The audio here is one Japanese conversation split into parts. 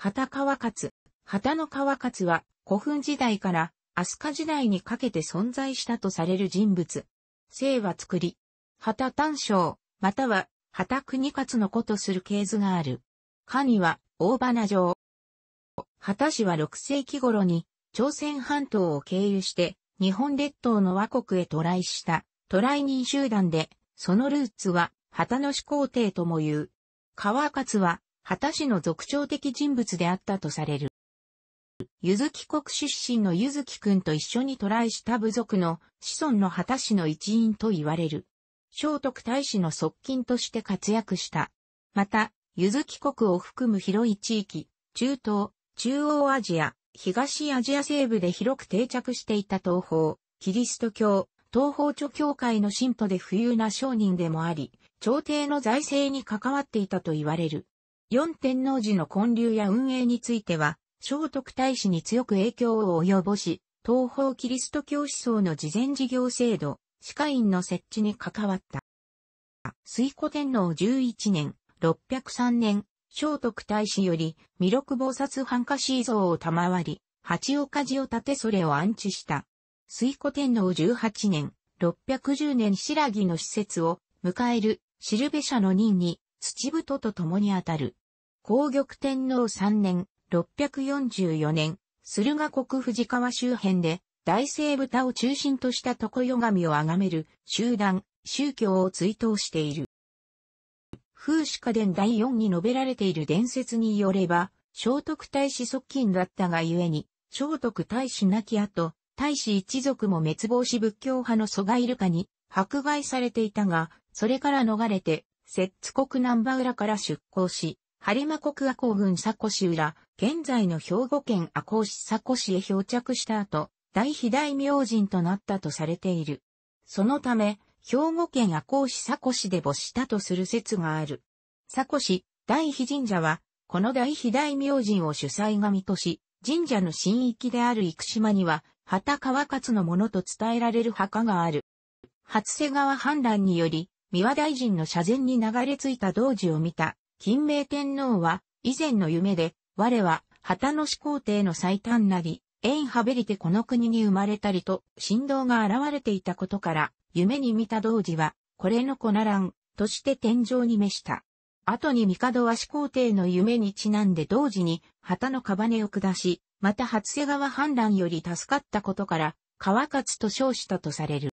旗川勝、旗の川勝は古墳時代から飛鳥時代にかけて存在したとされる人物。姓は作り、旗丹章、または旗国勝の子とする系図がある。かには大花城。旗氏は6世紀頃に朝鮮半島を経由して日本列島の和国へ渡来した渡来人集団で、そのルーツは旗の始皇帝とも言う。川勝は畑氏の族長的人物であったとされる。ゆずき国出身のゆずきくんと一緒にトライした部族の子孫の畑氏の一員と言われる。聖徳太子の側近として活躍した。また、ゆずき国を含む広い地域、中東、中央アジア、東アジア西部で広く定着していた東方、キリスト教、東方諸教会の信徒で富裕な商人でもあり、朝廷の財政に関わっていたと言われる。四天王寺の建立や運営については、聖徳太子に強く影響を及ぼし、東方キリスト教思想の事前事業制度、歯科院の設置に関わった。水古天皇11年、603年、聖徳太子より、弥勒菩薩藩華子像を賜り、八岡寺を建てそれを安置した。水古天皇18年、610年白木の施設を迎える、シルベ社の任に土太と共にあたる。皇玉天皇3年、644年、駿河国藤川周辺で、大聖豚を中心とした床よ神を崇める集団、宗教を追悼している。風刺家伝第四に述べられている伝説によれば、聖徳太子側近だったがゆえに、聖徳太子亡き後、太子一族も滅亡し仏教派の蘇我イルカに迫害されていたが、それから逃れて摂津国南波浦から出港し、播磨国赤穂郡佐古市浦、現在の兵庫県赤穂市佐古市へ漂着した後、大肥大明神となったとされている。そのため、兵庫県赤穂市佐古市で没したとする説がある。佐古市、大肥神社は、この大肥大明神を主催神とし、神社の神域である生島には、畑川勝のものと伝えられる墓がある。初瀬川氾濫により、三輪大臣の社前に流れ着いた道寺を見た、金明天皇は、以前の夢で、我は、旗の始皇帝の最短なり、縁はべりてこの国に生まれたりと、振動が現れていたことから、夢に見た道寺は、これの子ならん、として天井に召した。後に帝は始皇帝の夢にちなんで道寺に、旗の屍を下し、また初瀬川氾濫より助かったことから、川勝と称したとされる。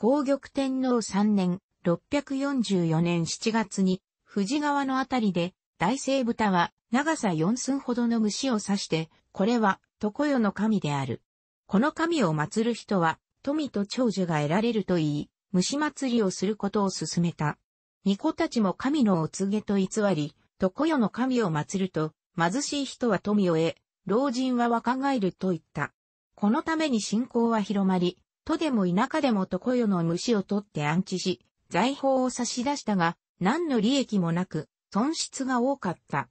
皇玉天皇3年、644年7月に、富士川のあたりで、大聖豚は長さ4寸ほどの虫を刺して、これは、常世の神である。この神を祀る人は、富と長寿が得られると言い、虫祭りをすることを勧めた。巫女たちも神のお告げと偽り、常世の神を祀ると、貧しい人は富を得、老人は若返ると言った。このために信仰は広まり、都でも田舎でも常世の虫を取って安置し、財宝を差し出したが、何の利益もなく、損失が多かった。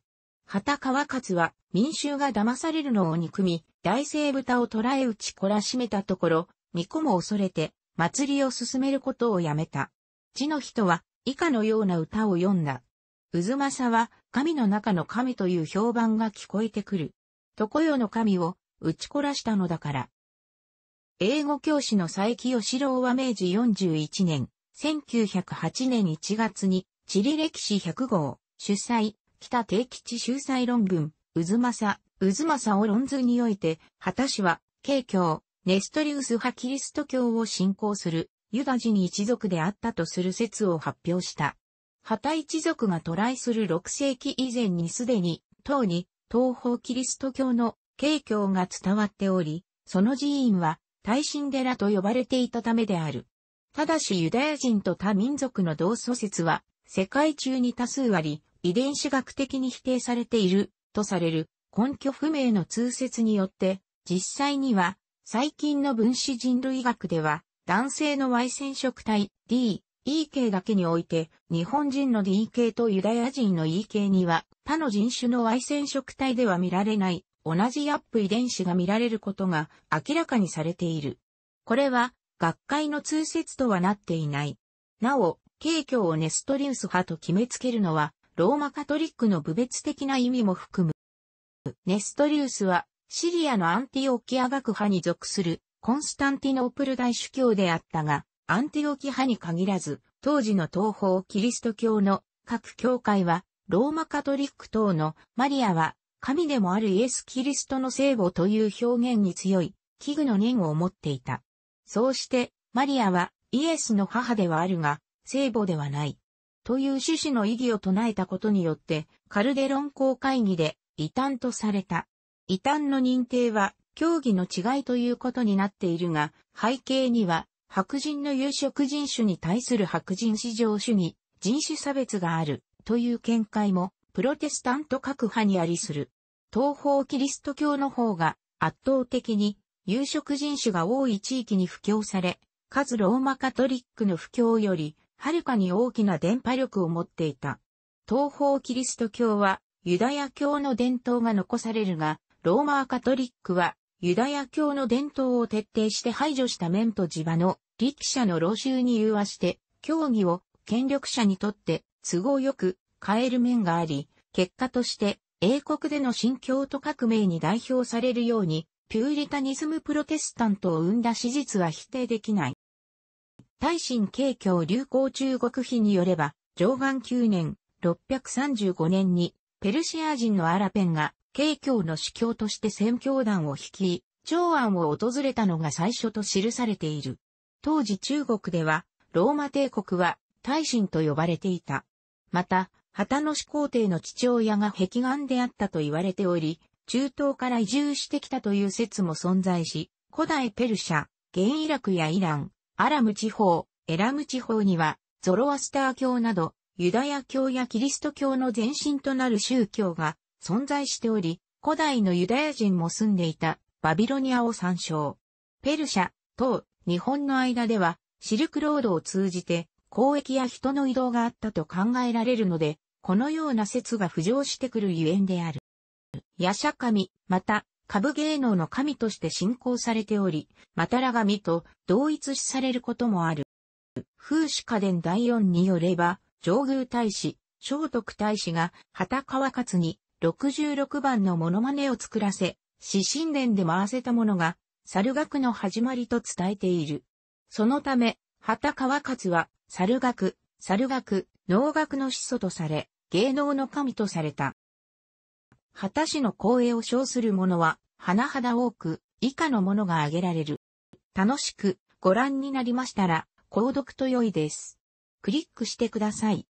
畑川勝は民衆が騙されるのを憎み、大聖豚を捕らえ撃ち懲らしめたところ、巫女も恐れて、祭りを進めることをやめた。地の人は、以下のような歌を詠んだ。渦ずは、神の中の神という評判が聞こえてくる。常世の神を、撃ち懲らしたのだから。英語教師の佐伯義郎は明治41年、1908年1月に、地理歴史100号、主催、北定吉主催。論文、渦政、渦政を論図において、果たしは、慶教、ネストリウス派キリスト教を信仰する、ユダ人一族であったとする説を発表した。畑一族が渡来する6世紀以前にすでに、当に、東方キリスト教の慶教が伝わっており、その寺院は、大神寺と呼ばれていたためである。ただしユダヤ人と他民族の同祖説は、世界中に多数あり、遺伝子学的に否定されている、とされる、根拠不明の通説によって、実際には、最近の分子人類学では、男性の Y 染色体 D、EK だけにおいて、日本人の DK とユダヤ人の EK には、他の人種の Y 染色体では見られない同じアップ遺伝子が見られることが明らかにされている。これは学会の通説とはなっていない。なお、景況をネストリウス派と決めつけるのは、ローマカトリックの部別的な意味も含む。ネストリウスは、シリアのアンティオキア学派に属するコンスタンティノープル大主教であったが、アンティオキ派に限らず、当時の東方キリスト教の各教会は、ローマカトリック等のマリアは神でもあるイエス・キリストの聖母という表現に強い、器具の念を持っていた。そうして、マリアはイエスの母ではあるが、聖母ではない。という趣旨の意義を唱えたことによって、カルデロン公会議で異端とされた。異端の認定は、教義の違いということになっているが、背景には、白人の有色人種に対する白人至上主義、人種差別がある、という見解もプロテスタント各派にありする。東方キリスト教の方が圧倒的に有色人種が多い地域に布教され、かローマカトリックの布教より、はるかに大きな伝播力を持っていた。東方キリスト教は、ユダヤ教の伝統が残されるが、ローマカトリックは、ユダヤ教の伝統を徹底して排除した面と地場の力者の老衆に融和して、教義を権力者にとって都合よく変える面があり、結果として英国での新教徒革命に代表されるように、ピューリタニズムプロテスタントを生んだ史実は否定できない。大神慶教流行中国碑によれば、上岸9年、635年に、ペルシア人のアラペンが、慶教の司教として宣教団を率い、長安を訪れたのが最初と記されている。当時中国では、ローマ帝国は、大神と呼ばれていた。また、旗野氏皇帝の父親が壁眼であったと言われており、中東から移住してきたという説も存在し、古代ペルシャ、原イラクやイラン、アラム地方、エラム地方には、ゾロアスター教など、ユダヤ教やキリスト教の前身となる宗教が存在しており、古代のユダヤ人も住んでいたバビロニアを参照。ペルシャ、等、日本の間では、シルクロードを通じて、交易や人の移動があったと考えられるので、このような説が浮上してくるゆえんである。夜叉神、また、舞芸能の神として信仰されており、またら神と同一視されることもある。風刺家伝第四によれば、上宮大使、聖徳大使が、畑川勝に、66番のモノマネを作らせ、死神殿で回せたものが、猿楽の始まりと伝えている。そのため、畑川勝は、猿楽、猿楽、農楽の始祖とされ、芸能の神とされた。旗氏の光栄を称する者は、花だ多く、以下のものが挙げられる。楽しくご覧になりましたら、購読と良いです。クリックしてください。